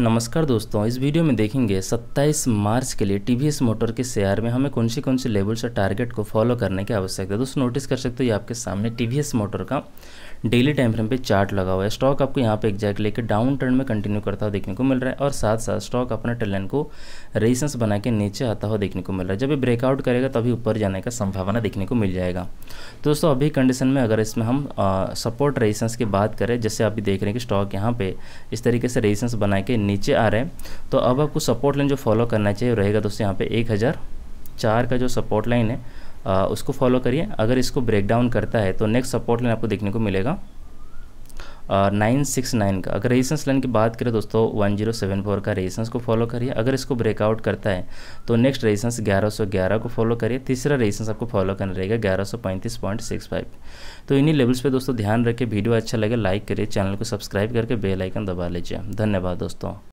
नमस्कार दोस्तों इस वीडियो में देखेंगे 27 मार्च के लिए टीवीएस मोटर के शेयर में हमें कौन सी कौन सी लेवल्स और टारगेट को फॉलो करने की आवश्यकता है दोस्तों नोटिस कर सकते हो ये आपके सामने टीवीएस मोटर का डेली टाइम फ्रेम पे चार्ट लगा हुआ है स्टॉक आपको यहाँ पे एग्जैक्ट लेके डाउन ट्रेंड में कंटिन्यू करता हुआ देखने को मिल रहा है और साथ साथ स्टॉक अपने टेलन को रेजिस्टेंस बना के नीचे आता हुआ देखने को मिल रहा है जब भी ब्रेकआउट करेगा तभी ऊपर जाने का संभावना देखने को मिल जाएगा तो दोस्तों अभी कंडीशन में अगर इसमें हम सपोर्ट रेजिस्टेंस की बात करें जैसे आप देख रहे हैं कि स्टॉक यहाँ पे इस तरीके से रेजिस्टेंस बना के नीचे आ रहे हैं तो अब आपको सपोर्ट लाइन जो फॉलो करना चाहिए रहेगा दोस्तों यहाँ पे एक हज़ार चार का जो सपोर्ट लाइन है आ, उसको फॉलो करिए अगर इसको ब्रेक डाउन करता है तो नेक्स्ट सपोर्ट लाइन आपको देखने को मिलेगा नाइन सिक्स नाइन का अगर रेजिस्टेंस लाइन की बात करें दोस्तों वन जीरो सेवन फोर का रेजिस्टेंस को फॉलो करिए अगर इसको ब्रेकआउट करता है तो नेक्स्ट रेजिस्टेंस ग्यारह सौ ग्यारह को फॉलो करिए तीसरा रेजिस्टेंस आपको फॉलो करना रहेगा ग्यारह सौ पैंतीस पॉइंट सिक्स फाइव तो इन्हीं लेवल्स पे दोस्तों ध्यान रखें वीडियो अच्छा लगे लाइक करिए चैनल को सब्सक्राइब करके बेलाइकन दबा लीजिए धन्यवाद दोस्तों